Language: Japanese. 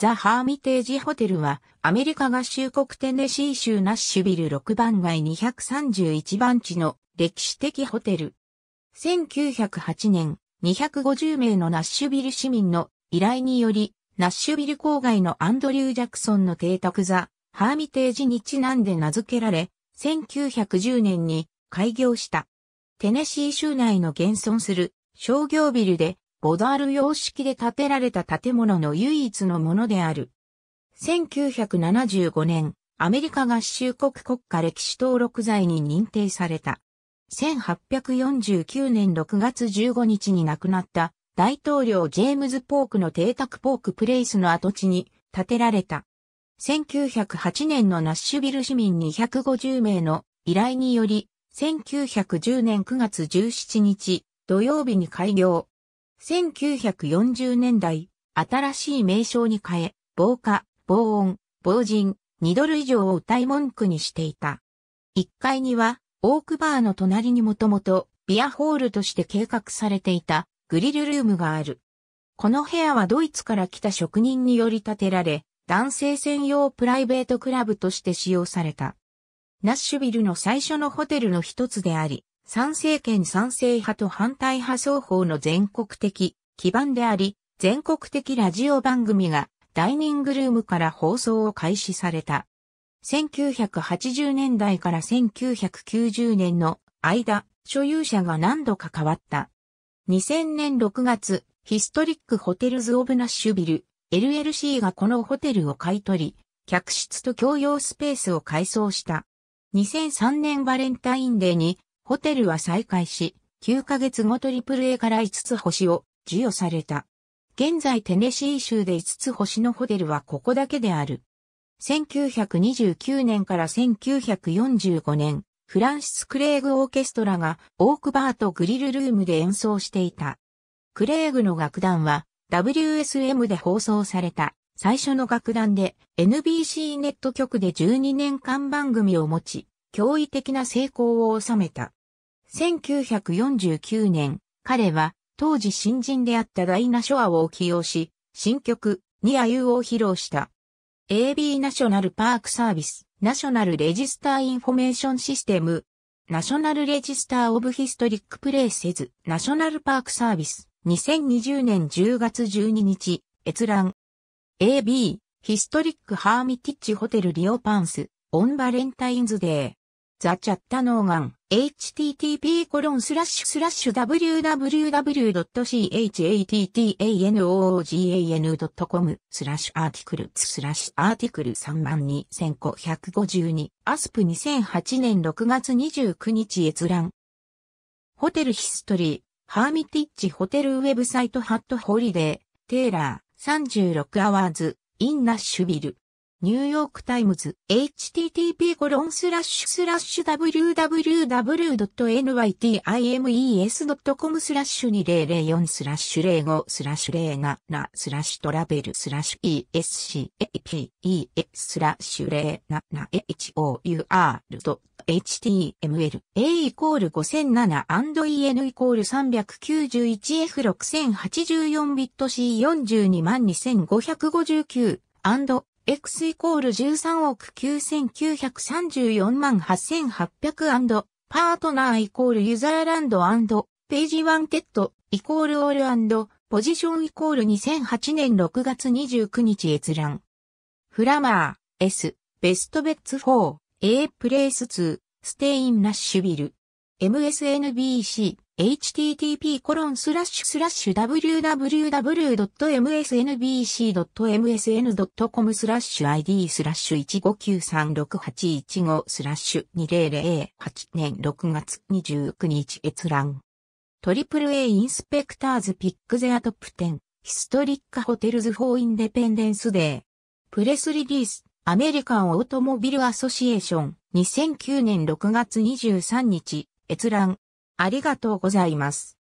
ザ・ハーミテージホテルは、アメリカ合衆国テネシー州ナッシュビル6番街231番地の歴史的ホテル。1908年、250名のナッシュビル市民の依頼により、ナッシュビル郊外のアンドリュー・ジャクソンの邸宅ザ・ハーミテージにちなんで名付けられ、1910年に開業した。テネシー州内の現存する商業ビルでボダール様式で建てられた建物の唯一のものである。1975年、アメリカ合衆国国家歴史登録罪に認定された。1849年6月15日に亡くなった大統領ジェームズ・ポークの邸宅ポークプレイスの跡地に建てられた。1908年のナッシュビル市民250名の依頼により、1910年9月17日土曜日に開業。1940年代、新しい名称に変え、防火、防音、防塵、2ドル以上を歌い文句にしていた。1階には、オークバーの隣にもともと、ビアホールとして計画されていた、グリルルームがある。この部屋はドイツから来た職人により建てられ、男性専用プライベートクラブとして使用された。ナッシュビルの最初のホテルの一つであり、賛成権賛成派と反対派双方の全国的基盤であり、全国的ラジオ番組がダイニングルームから放送を開始された。1980年代から1990年の間、所有者が何度か変わった。2000年6月、ヒストリックホテルズ・オブ・ナッシュビル、LLC がこのホテルを買い取り、客室と共用スペースを改装した。2003年バレンタインデーにホテルは再開し、9ヶ月後トリプル A から5つ星を授与された。現在テネシー州で5つ星のホテルはここだけである。1929年から1945年、フランシス・クレーグ・オーケストラがオークバーとグリルルームで演奏していた。クレーグの楽団は WSM で放送された最初の楽団で NBC ネット局で12年間番組を持ち、驚異的な成功を収めた。1949年、彼は当時新人であったダイナ・ショアを起用し、新曲、ニアユーを披露した。AB ナショナルパークサービス、ナショナルレジスターインフォメーションシステム、ナショナルレジスターオブヒストリックプレイセズ、ナショナルパークサービス、2020年10月12日、閲覧。AB、ヒストリックハーミティッチホテルリオパンス、オンバレンタインズデー。ザ・チャッタノーガン、http コロンスラッシュスラッシュ www.chattanoogan.com スラッシュアーティクルスラッシュアーティクル3万2552アスプ2008年6月29日閲覧ホテルヒストリーハーミティッチホテルウェブサイトハットホリデーテーラー36アワーズインナッシュビルニューヨークタイムズ、http://www.nytimes.com スラッシュ2004スラッシュ05スラッシュ07スラッシュトラベルスラッシュ e s c a p e スラッシュ 07hour.html a イコール 5007&en イコール 391f6084 ビット c4222559 and x イコール13億9934万8800パートナーイコールユーザーランドページワンテッドイコールオールポジションイコール2008年6月29日閲覧。フラマー、S、ベストベッツ4、A プレイス2、ステイン・ナッシュビル。msnbc http コロンスラッシュスラッシュ www.msnbc.msn.com スラッシュ id スラッシュ1593685スラッシュ2008年6月29日閲覧。トリプル A インスペクターズピックゼアトップ10ヒストリックホテルズフォーインデペンデンスデー。プレスリリースアメリカンオートモビルアソシエーション2009年6月23日閲覧、ありがとうございます。